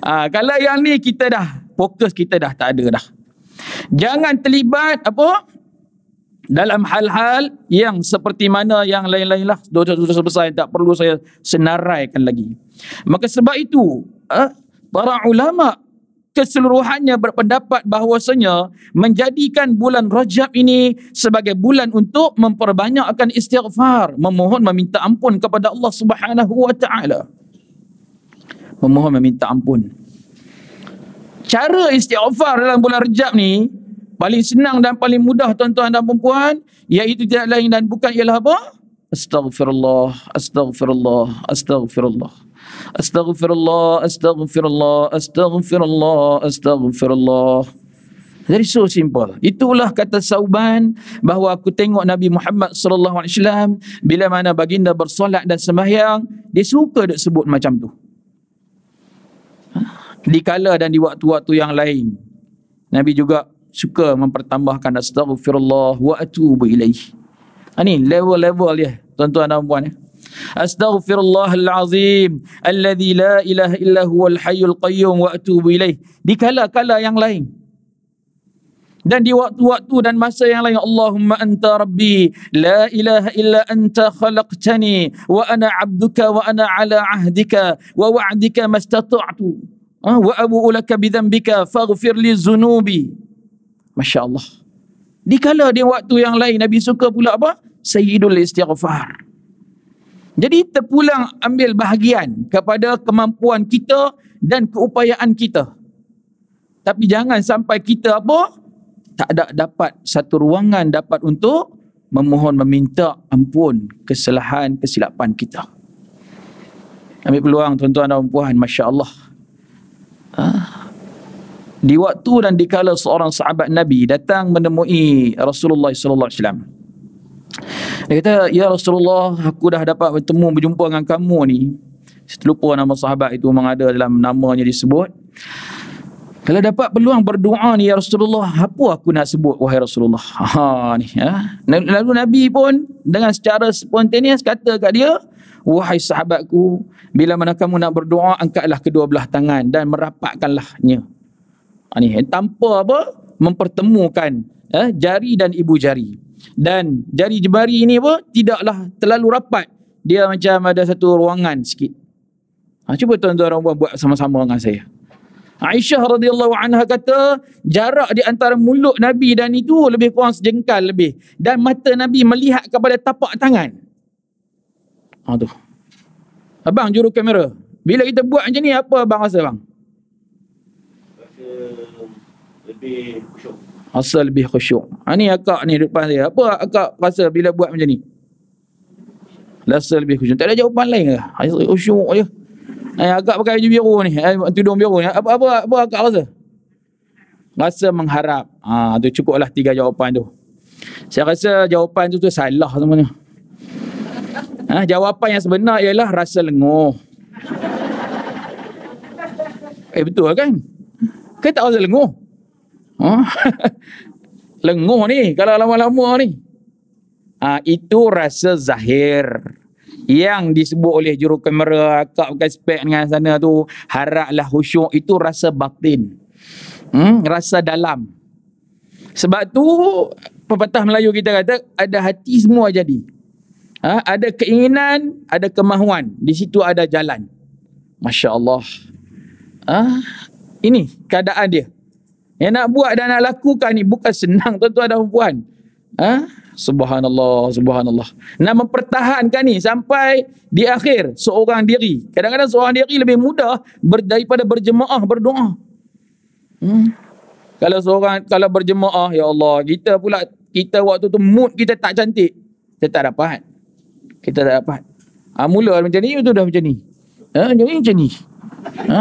ha, kalau yang ni kita dah, fokus kita dah tak ada dah. Jangan terlibat apa? Dalam hal-hal yang seperti mana yang lain-lain lah. Dosa-dosa besar yang tak perlu saya senaraikan lagi. Maka sebab itu, ha, para ulama' keseluruhannya berpendapat bahawasanya menjadikan bulan Rajab ini sebagai bulan untuk memperbanyakkan istighfar, memohon meminta ampun kepada Allah Subhanahu wa taala. Memohon meminta ampun. Cara istighfar dalam bulan Rajab ni paling senang dan paling mudah tuan-tuan dan puan-puan iaitu tidak lain dan bukan ialah apa? Astaghfirullah, astaghfirullah, astaghfirullah. Astaghfirullah, astaghfirullah, astaghfirullah, astaghfirullah. استغفر الله Jadi so simple. Itulah kata Sauban bahawa aku tengok Nabi Muhammad sallallahu alaihi wasallam bila mana baginda bersolat dan sembahyang, dia suka dia sebut macam tu. Di kala dan di waktu-waktu yang lain, Nabi juga suka mempertambahkan astaghfirullah wa atubu ilaih. Ha, Ini level-level dia, tuan-tuan dan puan-puan. Ya. أستغفر الله العظيم الذي لا إله إلا هو الحي القيوم وأتوب إليه dikala kala yang lain dan di waktu-waktu dan masa yang lain Allahumma anta rabbi la ilaha illa anta khalaqtani wa ana abduka wa ana ala ahdika wa wa'dika mastata'tu ha, wa abu'u laka bidhanbika faghfir li dhunubi masyaallah dikala di waktu yang lain Nabi suka pula apa? Sayyidul Istighfar. Jadi terpulang ambil bahagian kepada kemampuan kita dan keupayaan kita. Tapi jangan sampai kita apa? Tak ada dapat satu ruangan dapat untuk memohon meminta ampun kesalahan kesilapan kita. Ambil peluang tuan-tuan dan puan, Masya Allah. Ha? Di waktu dan di kala seorang sahabat Nabi datang menemui Rasulullah SAW. Dia kata, Ya Rasulullah, aku dah dapat bertemu, berjumpa dengan kamu ni. Saya terlupa nama sahabat itu memang ada dalam namanya disebut. Kalau dapat peluang berdoa ni, Ya Rasulullah, apa aku nak sebut, wahai Rasulullah? Ha, ni, ya. Lalu Nabi pun dengan secara spontaneous kata kat dia, Wahai sahabatku, bila mana kamu nak berdoa, angkatlah kedua belah tangan dan merapatkanlahnya. Ha, ni, tanpa apa, mempertemukan eh, jari dan ibu jari dan jari jemari ini apa tidaklah terlalu rapat dia macam ada satu ruangan sikit ha, cuba tuan-tuan orang buat sama-sama dengan saya Aisyah radhiyallahu anha kata jarak di antara mulut Nabi dan itu lebih kurang sejengkal lebih dan mata Nabi melihat kepada tapak tangan. Ha tu. Abang juru kamera, bila kita buat macam ni apa abang rasa bang? Rasa lebih Asal lebih khusyuk. Ha ni akak ni depan dia Apa akak rasa bila buat macam ni? Rasa lebih khusyuk. Tak ada jawapan lain ke? Ha, Asal khusyuk je. Ay, eh, akak pakai baju biru ni. Ay, eh, tudung biru ni. Apa, apa, apa akak rasa? Rasa mengharap. Ha, tu cukuplah tiga jawapan tu. Saya rasa jawapan tu tu salah semuanya. Ha, jawapan yang sebenar ialah rasa lenguh. Eh betul kan? Kau tak rasa lenguh? Oh. Lenguh ni kalau lama-lama ni. Ha, itu rasa zahir. Yang disebut oleh juru kamera, akak bukan spek dengan sana tu, haraplah khusyuk, itu rasa batin. Hmm, rasa dalam. Sebab tu, pepatah Melayu kita kata, ada hati semua jadi. Ha, ada keinginan, ada kemahuan. Di situ ada jalan. Masya Allah. Ha, ini keadaan dia. Yang nak buat dan nak lakukan ni bukan senang tuan-tuan dan puan. Ha? Subhanallah, subhanallah. Nak mempertahankan ni sampai di akhir seorang diri. Kadang-kadang seorang diri lebih mudah ber, daripada berjemaah berdoa. Hmm. Kalau seorang kalau berjemaah ya Allah, kita pula kita waktu tu mood kita tak cantik. Kita tak dapat. Kita tak dapat. Ha, mula macam ni, itu dah macam ni. Ha, macam ni, macam ni. Ha?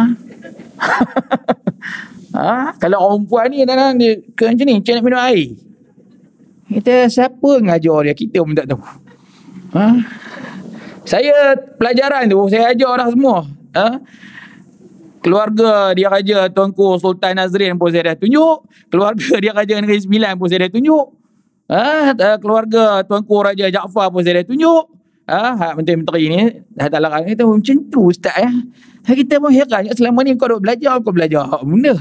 Ha? Kalau orang perempuan ni kadang-kadang dia ke macam ni, macam nak minum air. Kita siapa ngajar dia? Kita pun tak tahu. Ha? Saya pelajaran tu, saya ajar orang semua. Ha? Keluarga dia raja Tuanku Sultan Nazrin pun saya dah tunjuk. Keluarga dia raja Negeri Sembilan pun saya dah tunjuk. Ha? ha keluarga Tuanku Raja Jafar pun saya dah tunjuk. Ha? ha? Menteri-menteri ni dah tak larang. Kita macam tu ustaz ya kita pun heran ya, selama ni kau duk belajar kau belajar hak benda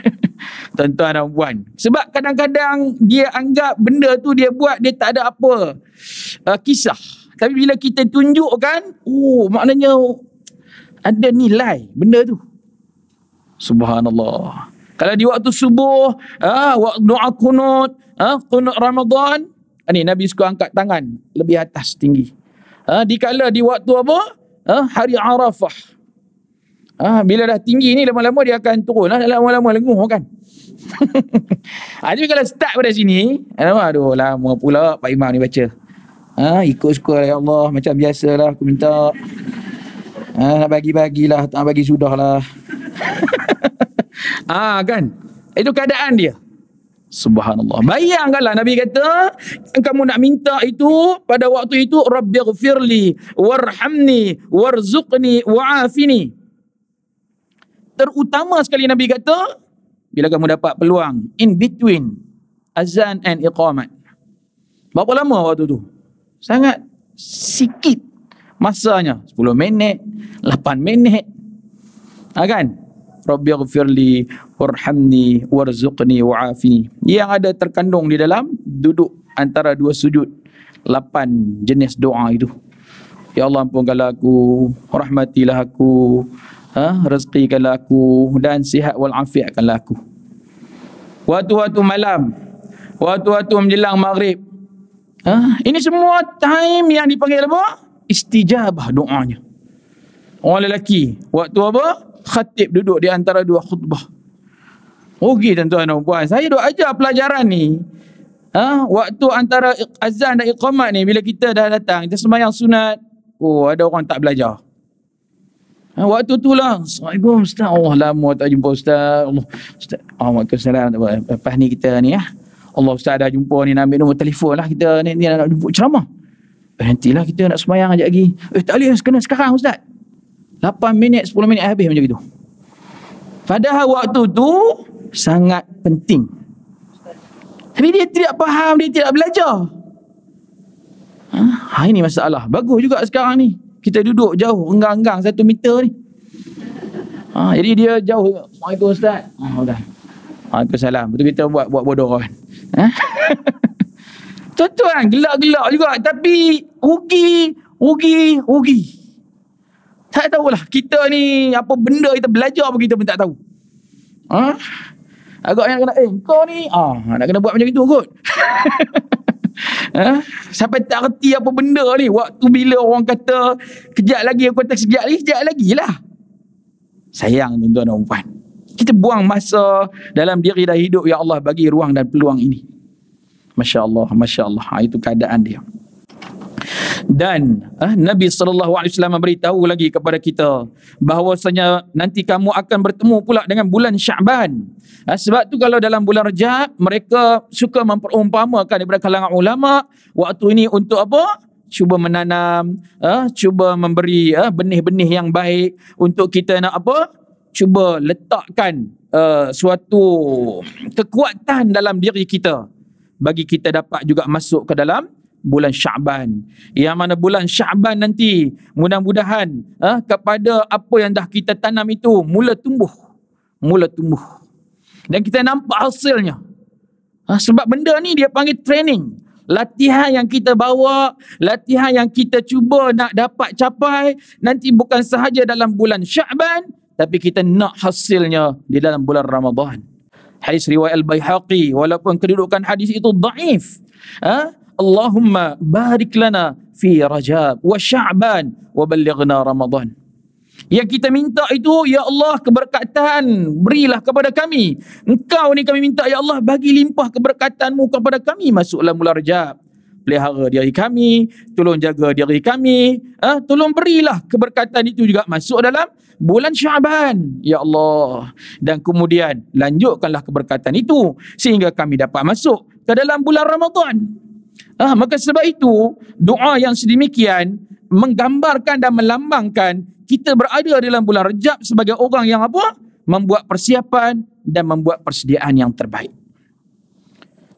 tentu ada dan sebab kadang-kadang dia anggap benda tu dia buat dia tak ada apa uh, kisah tapi bila kita tunjukkan oh maknanya ada nilai benda tu subhanallah kalau di waktu subuh ah uh, waktu doa qunut, ah uh, kunut Ramadan ah, ni nabi suka angkat tangan lebih atas tinggi ah uh, dikala di waktu apa Ha, hari Arafah Ah, bila dah tinggi ni lama-lama dia akan turun lah. Lama-lama lenguh ha, kan. ah, jadi kalau start pada sini. Aduh, aduh lama pula Pak Imam ni baca. Ah, ikut suka lah, ya Allah. Macam biasalah aku minta. Ah, nak bagi-bagilah. Tak bagi sudah lah. ah, kan. Itu keadaan dia. Subhanallah. Bayangkanlah Nabi kata, kamu nak minta itu pada waktu itu, Rabbi gfirli, warhamni, warzuqni, wa'afini terutama sekali Nabi kata bila kamu dapat peluang in between azan and iqamat. Berapa lama waktu tu? Sangat sikit masanya. 10 minit, 8 minit. Ha kan? Rabbi aghfirli warhamni warzuqni wa'afini. Yang ada terkandung di dalam duduk antara dua sujud. lapan jenis doa itu. Ya Allah ampunkanlah aku, rahmatilah aku, ha, rezekikanlah aku dan sihat wal afiatkanlah aku. Waktu-waktu malam, waktu-waktu menjelang maghrib. Ha, ini semua time yang dipanggil apa? Istijabah doanya. Orang lelaki, waktu apa? Khatib duduk di antara dua khutbah. Rugi okay, tuan-tuan dan puan. Saya duk ajar pelajaran ni. Ha, waktu antara azan dan iqamat ni, bila kita dah datang, kita semayang sunat, oh ada orang tak belajar. Ha, waktu tu lah. Assalamualaikum Ustaz. Allah lama tak jumpa Ustaz. Allah. Ustaz. Oh, Waalaikumsalam. Lepas eh, ni kita ni ya. Allah Ustaz dah jumpa ni. Nak ambil nombor telefon lah kita ni. ni nak jumpa ceramah. Eh, nantilah kita nak semayang sekejap lagi. Eh tak boleh. Kena sekarang Ustaz. 8 minit, 10 minit habis macam itu. Padahal waktu tu sangat penting. Tapi dia tidak faham, dia tidak belajar. Ha? ha ini masalah. Bagus juga sekarang ni kita duduk jauh enggang-enggang satu meter ni ha, jadi dia jauh Assalamualaikum Ustaz ha, Waalaikumsalam betul kita buat buat bodoh kan ha? tuan-tuan gelak-gelak juga tapi rugi rugi rugi tak tahulah kita ni apa benda kita belajar apa kita pun tak tahu ha? agaknya nak kena eh kau ni ah, nak kena buat macam itu kot Ha? Sampai tak reti apa benda ni. Waktu bila orang kata, kejap lagi aku kata sekejap lagi, sekejap lagi lah. Sayang tuan-tuan dan puan. Kita buang masa dalam diri dan hidup Ya Allah bagi ruang dan peluang ini. Masya Allah, Masya Allah. Ha, itu keadaan dia dan eh, Nabi saw memberitahu lagi kepada kita bahawasanya nanti kamu akan bertemu pula dengan bulan Syaban eh, sebab tu kalau dalam bulan Rajab mereka suka memperumpamakan daripada kalangan ulama waktu ini untuk apa cuba menanam eh, cuba memberi eh, benih-benih yang baik untuk kita nak apa cuba letakkan uh, suatu kekuatan dalam diri kita bagi kita dapat juga masuk ke dalam bulan Syaban. Yang mana bulan Syaban nanti mudah-mudahan eh, kepada apa yang dah kita tanam itu mula tumbuh. Mula tumbuh. Dan kita nampak hasilnya. Ha, sebab benda ni dia panggil training. Latihan yang kita bawa, latihan yang kita cuba nak dapat capai nanti bukan sahaja dalam bulan Syaban tapi kita nak hasilnya di dalam bulan Ramadhan. Hadis riwayat Al-Bayhaqi walaupun kedudukan hadis itu daif. Ha? Allahumma barik lana fi Rajab في رجاب وشعبان وبلغنا Ramadhan. Yang kita minta itu, Ya Allah keberkatan berilah kepada kami. Engkau ni kami minta, Ya Allah bagi limpah keberkatanmu kepada kami. Masuklah mula Rajab. Pelihara diri kami, tolong jaga diri kami. Ah, ha? Tolong berilah keberkatan itu juga masuk dalam bulan Syaban. Ya Allah. Dan kemudian lanjutkanlah keberkatan itu sehingga kami dapat masuk ke dalam bulan Ramadan. Ha, maka sebab itu doa yang sedemikian menggambarkan dan melambangkan kita berada dalam bulan Rejab sebagai orang yang apa? Membuat persiapan dan membuat persediaan yang terbaik.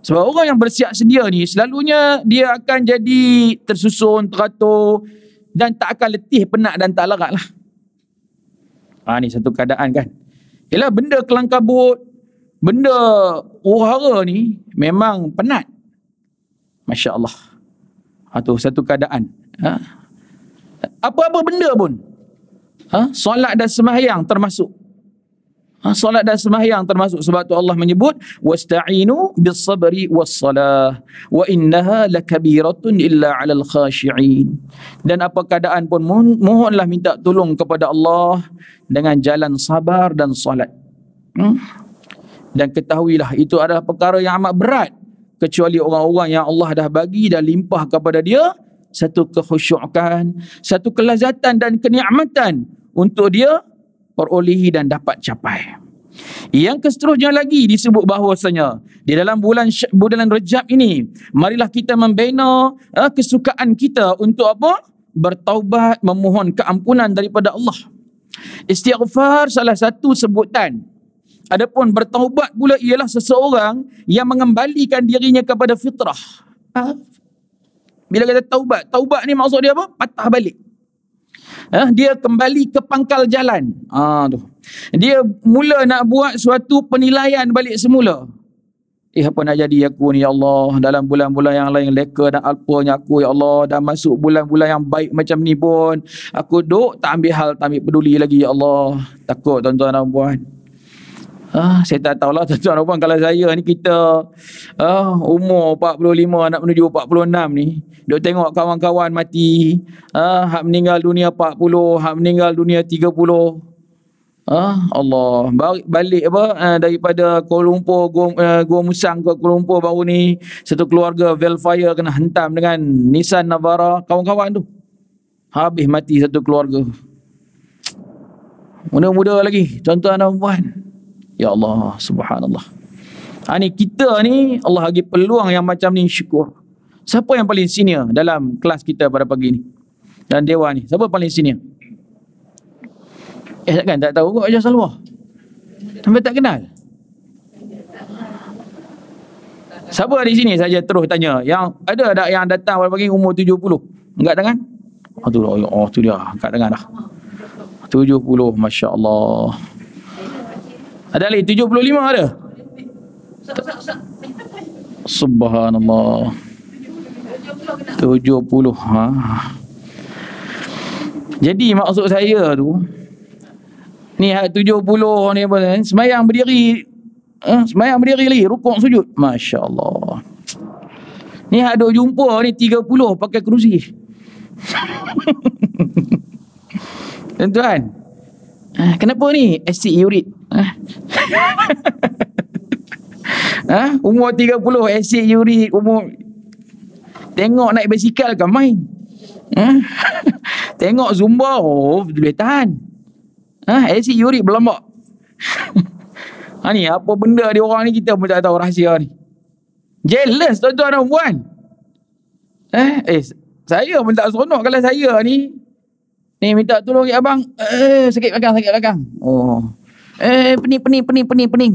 Sebab orang yang bersiap sedia ni selalunya dia akan jadi tersusun, teratur dan tak akan letih, penat dan tak larat lah. Ha, ah, ni satu keadaan kan. Yalah benda kelangkabut, benda uhara ni memang penat. Masya Allah. Itu ha, satu keadaan. Ha? Apa-apa benda pun. Ha? Solat dan semahyang termasuk. Ha? Solat dan semahyang termasuk. Sebab tu Allah menyebut, وَاسْتَعِينُوا بِالصَّبَرِ وَالصَّلَاةِ وَإِنَّهَا لَكَبِيرَةٌ إِلَّا عَلَى الْخَاشِعِينَ Dan apa keadaan pun, mohonlah minta tolong kepada Allah dengan jalan sabar dan solat. Hmm? Dan ketahuilah, itu adalah perkara yang amat berat kecuali orang-orang yang Allah dah bagi dan limpah kepada dia satu kehusyukan, satu kelazatan dan kenikmatan untuk dia perolehi dan dapat capai. Yang keseterusnya lagi disebut bahawasanya di dalam bulan bulan Rejab ini marilah kita membina eh, kesukaan kita untuk apa? bertaubat memohon keampunan daripada Allah. Istighfar salah satu sebutan Adapun bertaubat pula ialah seseorang yang mengembalikan dirinya kepada fitrah. Ha? Bila kata taubat, taubat ni maksud dia apa? Patah balik. Ha? Dia kembali ke pangkal jalan. Ha, tu. Dia mula nak buat suatu penilaian balik semula. Eh apa nak jadi aku ni ya Allah dalam bulan-bulan yang lain leka dan alpanya aku ya Allah dan masuk bulan-bulan yang baik macam ni pun aku duk tak ambil hal tak ambil peduli lagi ya Allah takut tuan-tuan dan puan Ah, saya tak tahulah tuan-tuan dan puan kalau saya ni kita ah, umur 45 nak menuju 46 ni duk tengok kawan-kawan mati ah, hak meninggal dunia 40 hak meninggal dunia 30 ah, Allah balik, balik apa ah, daripada Kuala Lumpur Gua, uh, ah, Musang ke Kuala Lumpur baru ni satu keluarga Velfire kena hentam dengan Nissan Navara kawan-kawan tu habis mati satu keluarga muda-muda lagi tuan-tuan dan puan-puan Ya Allah, subhanallah. Ha, ni kita ni Allah bagi peluang yang macam ni syukur. Siapa yang paling senior dalam kelas kita pada pagi ni? Dan dewa ni, siapa paling senior? Eh takkan tak tahu kot Ajar Salwa? Sampai tak kenal? Siapa ada di sini saja terus tanya. Yang ada ada yang datang pada pagi umur 70? Enggak tangan? Oh oh, tu dia. Enggak tangan dah. 70, Masya Allah. Ada lagi 75 ada. Ustaz, Ustaz, tujuh puluh. ha. Jadi maksud saya tu ni hak puluh ni apa ni sembahyang berdiri eh, ha, sembahyang berdiri lagi rukuk sujud masya-Allah. Ni hak dok jumpa ni puluh pakai kerusi. Tuan-tuan. Ha, kenapa ni? Acid urit. Ah, ha? umur 30 asyik yuri umur tengok naik basikal kan main. Ha? tengok zumba oh boleh tahan. Ah, ha? asyik yuri berlambak. ha ni apa benda dia orang ni kita pun tak tahu rahsia ni. Jealous tuan-tuan dan puan. Eh, eh saya pun tak seronok kalau saya ni ni minta tolong abang eh, eh, sakit belakang sakit belakang. Oh. Eh pening pening pening pening pening.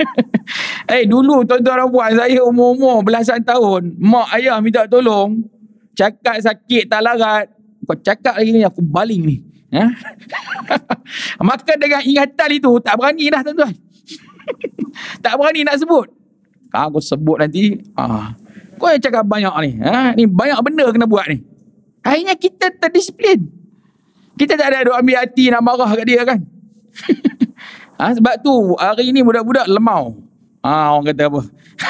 eh hey, dulu tuan-tuan dan puan saya umur-umur belasan tahun mak ayah minta tolong cakap sakit tak larat kau cakap lagi ni aku baling ni ha? maka dengan ingatan itu tak berani dah tuan-tuan tak berani nak sebut ha, aku sebut nanti ha. kau yang cakap banyak ni ha? ni banyak benda kena buat ni akhirnya kita terdisiplin kita tak ada duk ambil hati nak marah kat dia kan ha, sebab tu hari ni budak-budak lemau. Ha, orang kata apa?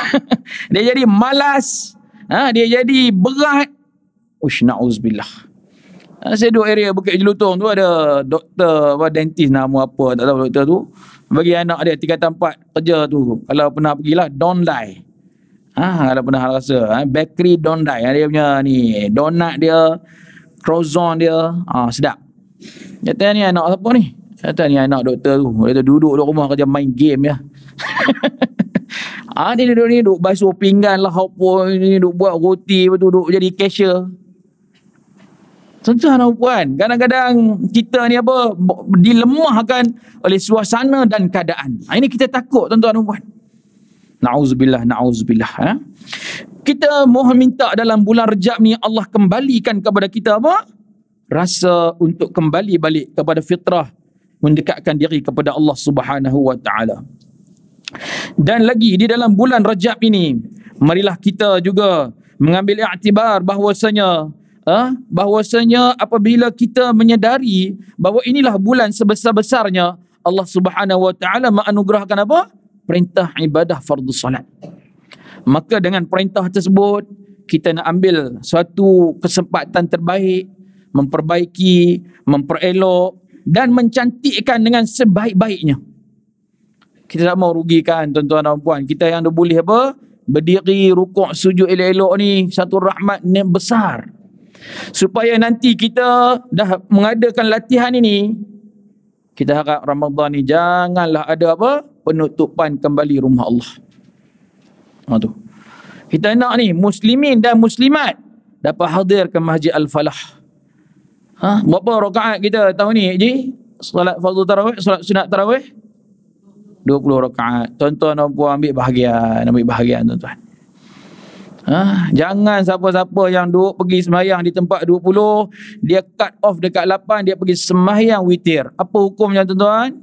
dia jadi malas. Ha, dia jadi berat. Ush, na'uzubillah. Ha, saya duduk area Bukit Jelutong tu ada doktor, apa, dentist nama apa, tak tahu doktor tu. Bagi anak dia tiga tempat kerja tu. Kalau pernah pergilah, don't die. Ha, kalau pernah rasa. Ha, bakery don't die. Ha, dia punya ni, donat dia, croissant dia. Ha, sedap. Kata ni anak apa ni? Kata ni anak doktor tu. Dia kata duduk di rumah kerja main game ya. ah ni duduk ni duduk basuh pinggan lah. Apa ni duduk buat roti. Lepas tu duduk jadi cashier. Tentu anak puan. Kadang-kadang kita ni apa. Dilemahkan oleh suasana dan keadaan. Ah, ini kita takut tentu anak puan. Na'uzubillah, na'uzubillah. Ha? Kita mohon minta dalam bulan rejab ni Allah kembalikan kepada kita apa? Rasa untuk kembali balik kepada fitrah mendekatkan diri kepada Allah Subhanahu wa taala. Dan lagi di dalam bulan Rajab ini, marilah kita juga mengambil iktibar bahawasanya Ah, ha? bahwasanya apabila kita menyedari bahawa inilah bulan sebesar-besarnya Allah Subhanahu wa taala menganugerahkan apa? perintah ibadah fardu salat Maka dengan perintah tersebut kita nak ambil suatu kesempatan terbaik memperbaiki, memperelok, dan mencantikkan dengan sebaik-baiknya. Kita tak mau rugikan tuan-tuan dan puan. Kita yang boleh apa? Berdiri, rukuk, sujud elok-elok ni satu rahmat yang besar. Supaya nanti kita dah mengadakan latihan ini, kita harap Ramadan ni janganlah ada apa? Penutupan kembali rumah Allah. Ha tu. Kita nak ni muslimin dan muslimat dapat hadir ke Masjid Al-Falah. Ha? Berapa rakaat kita tahun ni, Ji? Salat fardu tarawih, salat sunat tarawih? 20 rakaat. Tuan-tuan dan ambil bahagian, ambil bahagian tuan-tuan. Ha? Jangan siapa-siapa yang duduk pergi semayang di tempat 20, dia cut off dekat 8, dia pergi semayang witir. Apa hukumnya tuan-tuan?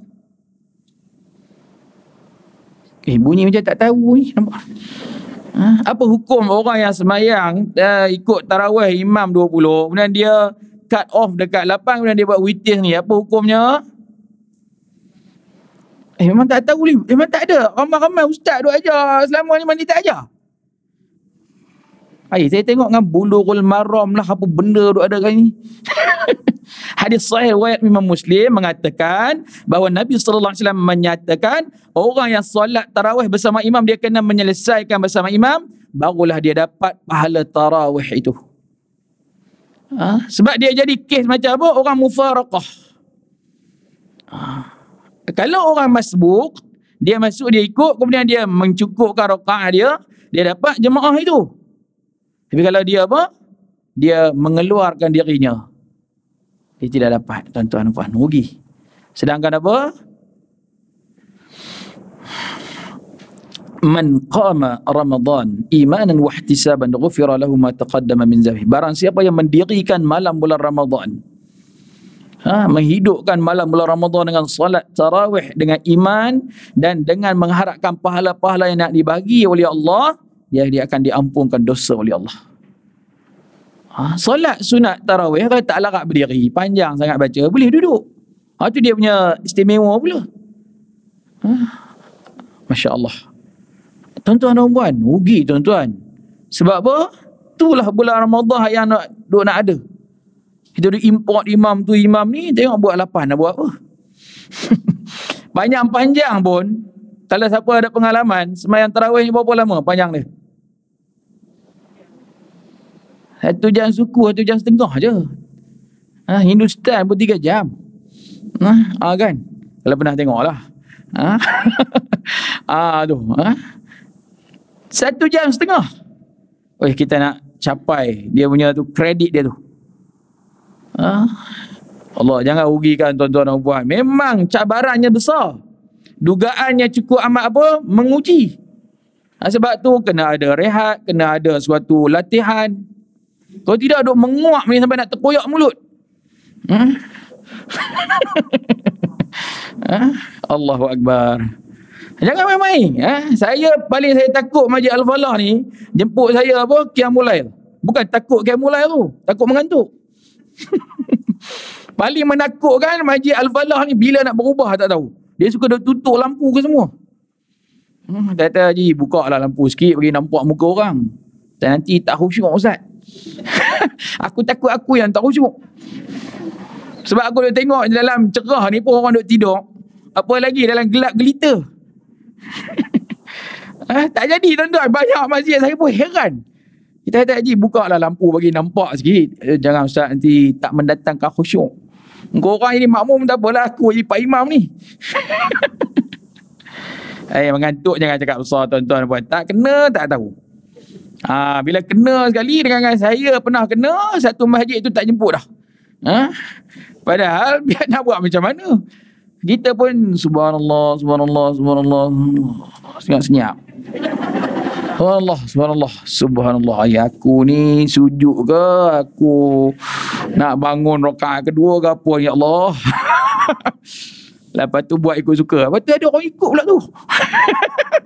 Eh, bunyi macam tak tahu ni. Nampak? Ha? Apa hukum orang yang semayang uh, ikut tarawih imam 20, kemudian dia cut off dekat 8 kemudian dia buat witness ni apa hukumnya eh memang tak tahu ni eh, memang tak ada ramai-ramai ustaz duk ajar selama ni mandi tak ajar Ayah, saya tengok dengan bulurul maram lah apa benda duk ada kan ni. Hadis sahih riwayat Imam Muslim mengatakan bahawa Nabi sallallahu alaihi wasallam menyatakan orang yang solat tarawih bersama imam dia kena menyelesaikan bersama imam barulah dia dapat pahala tarawih itu. Ha? Sebab dia jadi kes macam apa? Orang mufarakah. Ha. Kalau orang masbuk, dia masuk, dia ikut, kemudian dia mencukupkan rokaah dia, dia dapat jemaah itu. Tapi kalau dia apa? Dia mengeluarkan dirinya. Dia tidak dapat. Tuan-tuan, puan, rugi. Sedangkan apa? man qama ramadan imanan wa ihtisaban ghufira lahu ma taqaddama min dhambi barang siapa yang mendirikan malam bulan ramadan ha menghidupkan malam bulan ramadan dengan solat tarawih dengan iman dan dengan mengharapkan pahala-pahala yang nak dibagi oleh Allah dia ya, dia akan diampunkan dosa oleh Allah ha solat sunat tarawih kalau tak larat berdiri panjang sangat baca boleh duduk ha tu dia punya istimewa pula ha masya-Allah tuan-tuan dan puan rugi tuan-tuan sebab apa itulah bulan Ramadhan yang nak duk nak ada kita duk import imam tu imam ni tengok buat lapan nak buat apa banyak panjang pun kalau siapa ada pengalaman semayang terawih ni berapa lama panjang dia satu jam suku satu jam setengah je ha, Hindustan pun tiga jam ha, ha kan kalau pernah tengok lah ha? ha, tu ha? Satu jam setengah. Oh, kita nak capai dia punya tu kredit dia tu. Ha? Allah jangan rugikan tuan-tuan dan puan. Memang cabarannya besar. Dugaannya cukup amat apa? Menguji. Ha, sebab tu kena ada rehat, kena ada suatu latihan. Kalau tidak duk menguap ni sampai nak terkoyak mulut. Hmm? ha? Allahu Akbar. Jangan main-main. Eh? Saya paling saya takut Majid Al-Falah ni jemput saya apa? mulai, Bukan takut Kiamulail tu. Takut mengantuk. paling menakutkan Majid Al-Falah ni bila nak berubah tak tahu. Dia suka dia tutup lampu ke semua. Hmm, kata Haji, buka lah lampu sikit bagi nampak muka orang. Dan nanti tak khusyuk Ustaz. aku takut aku yang tak khusyuk. Sebab aku dah tengok dalam cerah ni pun orang duk tidur. Apa lagi dalam gelap gelita ha, tak jadi tuan-tuan. Banyak masjid saya pun heran. Kita kata Haji buka lah lampu bagi nampak sikit. Eh, jangan Ustaz nanti tak mendatangkan khusyuk. Kau orang ini makmum tak apalah aku jadi Pak Imam ni. eh mengantuk jangan cakap besar tuan-tuan. Puan. Tak kena tak tahu. Ha, bila kena sekali dengan, dengan saya pernah kena satu masjid tu tak jemput dah. Ha? Padahal biar nak buat macam mana. Kita pun subhanallah, subhanallah, subhanallah. Senyap-senyap. Subhanallah, subhanallah, subhanallah. Ayah aku ni sujud ke aku nak bangun rokaat kedua ke apa ya Allah. Lepas tu buat ikut suka. Lepas tu ada orang ikut pula tu.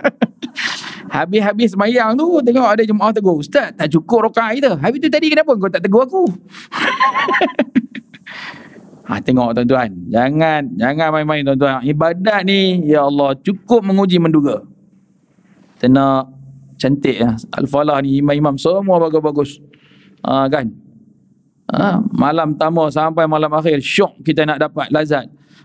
Habis-habis semayang tu tengok ada jemaah tegur. Ustaz tak cukup rokaat kita. Habis tu tadi kenapa kau tak tegur aku? Ha, tengok tuan-tuan. Jangan jangan main-main tuan-tuan. Ibadat ni, ya Allah, cukup menguji menduga. Kena cantik ya. Al-Falah ni, imam-imam semua bagus-bagus. Ha, kan? Ha, malam tamu sampai malam akhir, syok kita nak dapat lazat.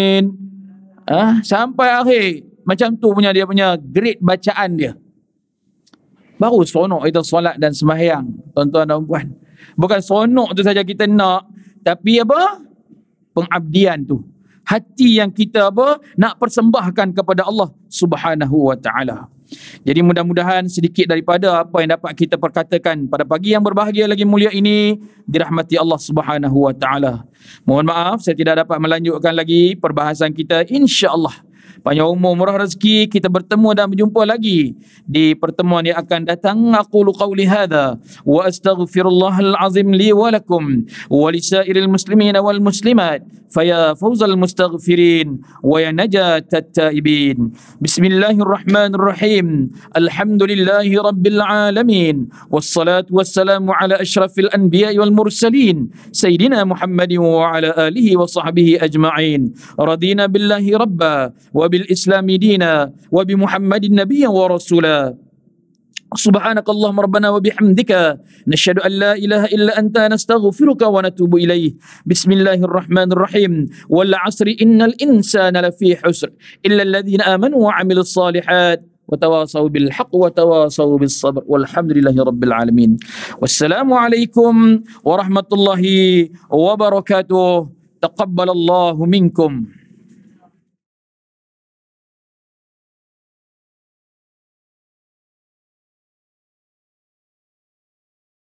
amin. Ah ha? sampai akhir macam tu punya dia punya great bacaan dia. Baru seronok kita solat dan sembahyang, tuan-tuan dan puan. Bukan seronok tu saja kita nak, tapi apa? Pengabdian tu. Hati yang kita apa? Nak persembahkan kepada Allah Subhanahu wa taala. Jadi mudah-mudahan sedikit daripada apa yang dapat kita perkatakan pada pagi yang berbahagia lagi mulia ini dirahmati Allah Subhanahu wa taala. Mohon maaf saya tidak dapat melanjutkan lagi perbahasan kita insya-Allah Panjang umur murah rezeki kita bertemu dan berjumpa lagi di pertemuan yang akan datang aku qawli hadha wa astaghfirullahal azim li wa lakum wa li sairil muslimin wal muslimat fa ya fawzal mustaghfirin wa ya najatat taibin bismillahirrahmanirrahim alhamdulillahi rabbil alamin wassalatu wassalamu ala ashrafil anbiya wal mursalin sayyidina muhammadin wa ala alihi wa sahbihi ajma'in radina billahi rabba wa وبالإسلام دينا وبمحمد نبيا ورسولا سبحانك اللهم ربنا وبحمدك نشهد أن لا إله إلا أنت نستغفرك ونتوب إليه بسم الله الرحمن الرحيم والعصر إن الإنسان لفي حسر إلا الذين آمنوا وعملوا الصالحات وتواصوا بالحق وتواصوا بالصبر والحمد لله رب العالمين والسلام عليكم ورحمة الله وبركاته تقبل الله منكم